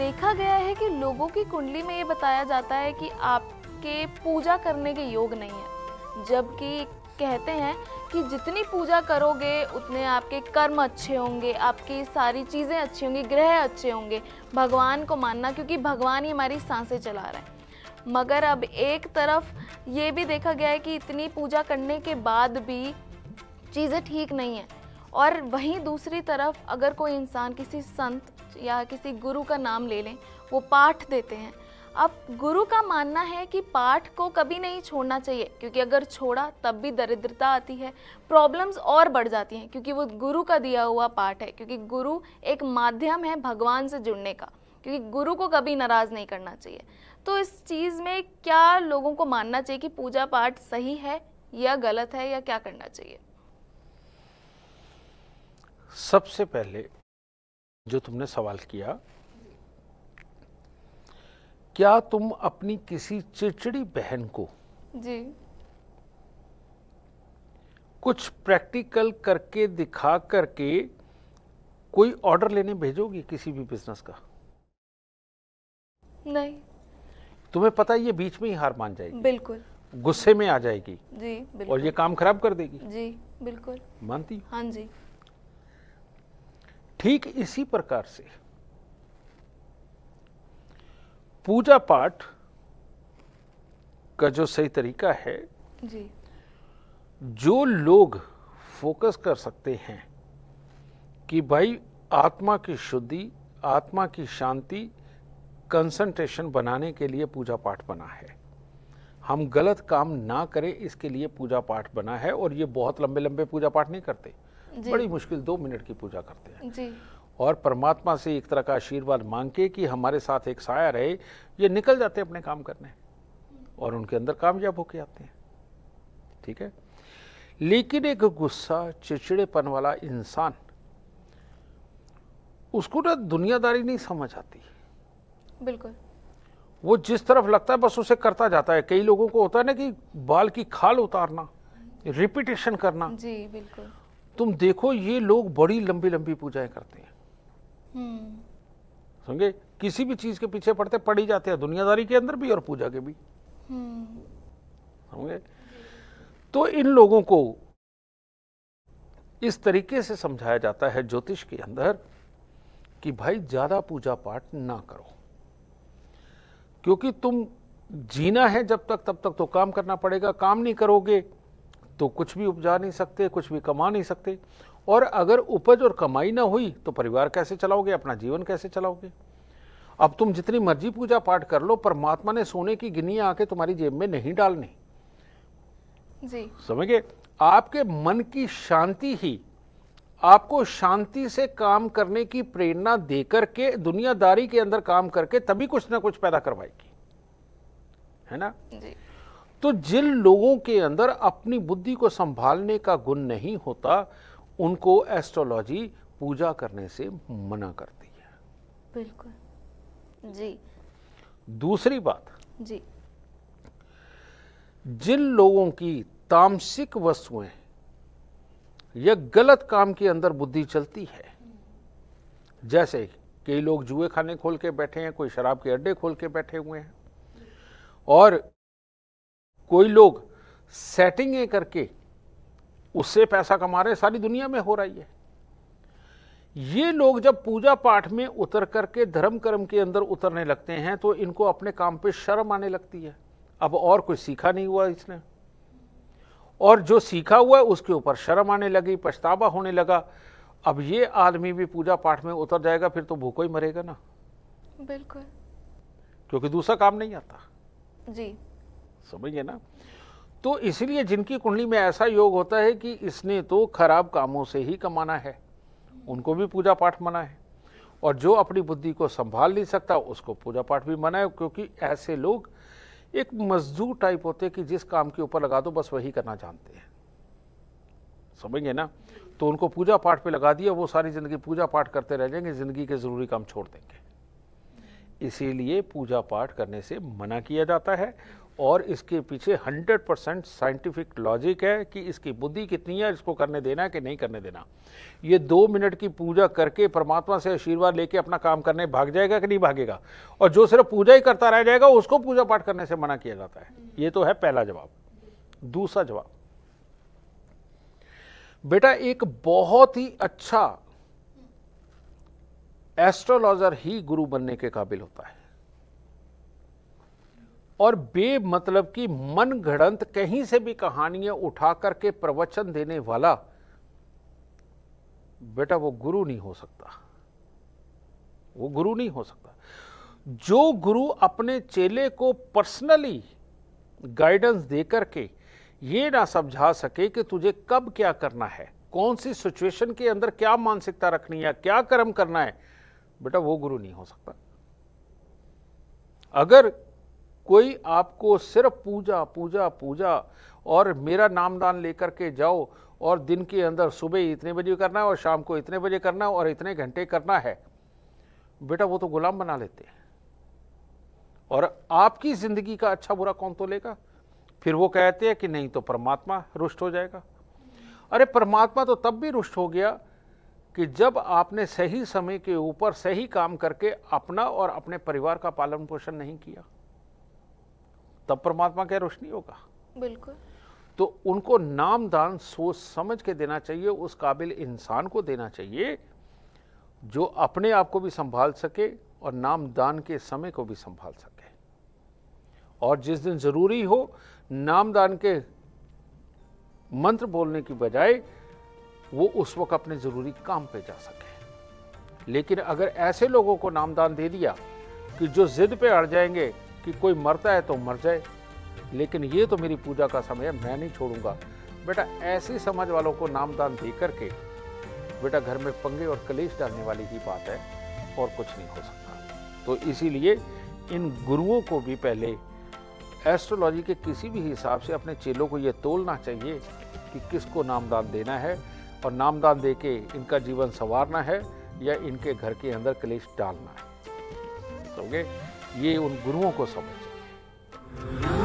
देखा गया है कि लोगों की कुंडली में ये बताया जाता है कि आपके पूजा करने के योग नहीं है जबकि कहते हैं कि जितनी पूजा करोगे उतने आपके कर्म अच्छे होंगे आपकी सारी चीज़ें अच्छी होंगी ग्रह अच्छे होंगे भगवान को मानना क्योंकि भगवान ही हमारी सांसें चला रहे हैं मगर अब एक तरफ ये भी देखा गया है कि इतनी पूजा करने के बाद भी चीज़ें ठीक नहीं हैं और वहीं दूसरी तरफ अगर कोई इंसान किसी संत या किसी गुरु का नाम ले लें वो पाठ देते हैं अब गुरु का मानना है कि पाठ को कभी नहीं छोड़ना चाहिए क्योंकि अगर छोड़ा तब भी दरिद्रता आती है प्रॉब्लम्स और बढ़ जाती हैं क्योंकि वो गुरु का दिया हुआ पाठ है क्योंकि गुरु एक माध्यम है भगवान से जुड़ने का क्योंकि गुरु को कभी नाराज़ नहीं करना चाहिए तो इस चीज़ में क्या लोगों को मानना चाहिए कि पूजा पाठ सही है या गलत है या क्या करना चाहिए सबसे पहले जो तुमने सवाल किया क्या तुम अपनी किसी चिड़चिड़ी बहन को जी कुछ प्रैक्टिकल करके दिखा करके कोई ऑर्डर लेने भेजोगी किसी भी बिजनेस का नहीं तुम्हें पता है ये बीच में ही हार मान जाएगी बिल्कुल गुस्से में आ जाएगी जी बिल्कुल और ये काम खराब कर देगी जी बिल्कुल मानती हाँ जी ठीक इसी प्रकार से पूजा पाठ का जो सही तरीका है जी जो लोग फोकस कर सकते हैं कि भाई आत्मा की शुद्धि आत्मा की शांति कंसंट्रेशन बनाने के लिए पूजा पाठ बना है हम गलत काम ना करें इसके लिए पूजा पाठ बना है और ये बहुत लंबे लंबे पूजा पाठ नहीं करते बड़ी मुश्किल दो मिनट की पूजा करते हैं जी। और परमात्मा से एक तरह का आशीर्वाद मांग के कि हमारे साथ एक साया रहे ये निकल जाते हैं अपने काम करने और उनके अंदर कामयाब होके आते हैं ठीक है लेकिन एक गुस्सा चिड़चिड़ेपन वाला इंसान उसको ना दुनियादारी नहीं समझ आती बिल्कुल वो जिस तरफ लगता है बस उसे करता जाता है कई लोगों को होता है ना कि बाल की खाल उतारना रिपीटेशन करना जी बिल्कुल तुम देखो ये लोग बड़ी लंबी लंबी पूजाएं करते हैं हम्म। समझे किसी भी चीज के पीछे पड़ते पड़ी जाते हैं दुनियादारी के अंदर भी और पूजा के भी हम्म। समझे तो इन लोगों को इस तरीके से समझाया जाता है ज्योतिष के अंदर कि भाई ज्यादा पूजा पाठ ना करो क्योंकि तुम जीना है जब तक तब तक तो काम करना पड़ेगा काम नहीं करोगे तो कुछ भी उपजा नहीं सकते कुछ भी कमा नहीं सकते और अगर उपज और कमाई ना हुई तो परिवार कैसे चलाओगे अपना जीवन कैसे चलाओगे अब तुम जितनी मर्जी पूजा पाठ कर लो परमात्मा ने सोने की गिनी आके तुम्हारी जेब में नहीं डालनी जी समझे आपके मन की शांति ही आपको शांति से काम करने की प्रेरणा देकर के दुनियादारी के अंदर काम करके तभी कुछ ना कुछ पैदा करवाएगी है ना जी तो जिन लोगों के अंदर अपनी बुद्धि को संभालने का गुण नहीं होता उनको एस्ट्रोलॉजी पूजा करने से मना करती है बिल्कुल जी दूसरी बात जी जिन लोगों की तामसिक वस्तुएं या गलत काम के अंदर बुद्धि चलती है जैसे कई लोग जुए खाने खोल के बैठे हैं कोई शराब के अड्डे खोल के बैठे हुए हैं और कोई लोग सेटिंगें करके उससे पैसा कमा रहे हैं सारी दुनिया में हो रही है ये लोग जब पूजा पाठ में उतर करके धर्म कर्म के अंदर उतरने लगते हैं तो इनको अपने काम पे शर्म आने लगती है अब और कुछ सीखा नहीं हुआ इसने और जो सीखा हुआ उसके ऊपर शर्म आने लगी पछतावा होने लगा अब ये आदमी भी पूजा पाठ में उतर जाएगा फिर तो भूखो ही मरेगा ना बिल्कुल क्योंकि दूसरा काम नहीं आता जी समझिए ना तो इसलिए जिनकी कुंडली में ऐसा योग होता है कि इसने तो खराब कामों से ही कमाना है उनको भी पूजा पाठ मना है और जो अपनी बुद्धि को संभाल नहीं सकता उसको पूजा पाठ भी मना है क्योंकि ऐसे लोग एक मजदूर टाइप होते हैं कि जिस काम के ऊपर लगा दो बस वही करना जानते हैं समझेंगे ना तो उनको पूजा पाठ पे लगा दिया वो सारी ज़िंदगी पूजा पाठ करते रह जाएंगे ज़िंदगी के ज़रूरी काम छोड़ देंगे इसीलिए पूजा पाठ करने से मना किया जाता है और इसके पीछे 100 परसेंट साइंटिफिक लॉजिक है कि इसकी बुद्धि कितनी है इसको करने देना कि नहीं करने देना ये दो मिनट की पूजा करके परमात्मा से आशीर्वाद लेके अपना काम करने भाग जाएगा कि नहीं भागेगा और जो सिर्फ पूजा ही करता रह जाएगा उसको पूजा पाठ करने से मना किया जाता है ये तो है पहला जवाब दूसरा जवाब बेटा एक बहुत ही अच्छा एस्ट्रोलॉजर ही गुरु बनने के काबिल होता है और बे मतलब की मन घड़ंत कहीं से भी कहानियां उठा करके प्रवचन देने वाला बेटा वो गुरु नहीं हो सकता वो गुरु नहीं हो सकता जो गुरु अपने चेले को पर्सनली गाइडेंस दे करके ये ना समझा सके कि तुझे कब क्या करना है कौन सी सिचुएशन के अंदर क्या मानसिकता रखनी है क्या कर्म करना है बेटा वो गुरु नहीं हो सकता अगर कोई आपको सिर्फ पूजा पूजा पूजा और मेरा नामदान लेकर के जाओ और दिन के अंदर सुबह इतने बजे करना है और शाम को इतने बजे करना है और इतने घंटे करना है बेटा वो तो गुलाम बना लेते हैं और आपकी ज़िंदगी का अच्छा बुरा कौन तो लेगा फिर वो कहते हैं कि नहीं तो परमात्मा रुष्ट हो जाएगा अरे परमात्मा तो तब भी रुष्ट हो गया कि जब आपने सही समय के ऊपर सही काम करके अपना और अपने परिवार का पालन पोषण नहीं किया तब परमात्मा क्या रोशनी होगा बिल्कुल तो उनको नाम दान सोच समझ के देना चाहिए उस काबिल इंसान को देना चाहिए जो अपने आप को भी संभाल सके और नाम दान के समय को भी संभाल सके और जिस दिन ज़रूरी हो नाम दान के मंत्र बोलने की बजाय वो उस वक्त अपने ज़रूरी काम पे जा सके लेकिन अगर ऐसे लोगों को नामदान दे दिया कि जो ज़िद पे अड़ जाएंगे कि कोई मरता है तो मर जाए लेकिन ये तो मेरी पूजा का समय है मैं नहीं छोड़ूंगा बेटा ऐसी समझ वालों को नामदान दे करके बेटा घर में पंगे और कलेश डालने वाली ही बात है और कुछ नहीं हो सकता तो इसीलिए इन गुरुओं को भी पहले एस्ट्रोलॉजी के किसी भी हिसाब से अपने चेलों को ये तोलना चाहिए कि किसको नामदान देना है और नामदान दे के इनका जीवन संवारना है या इनके घर के अंदर क्लेश डालना है समझे ये उन गुरुओं को समझ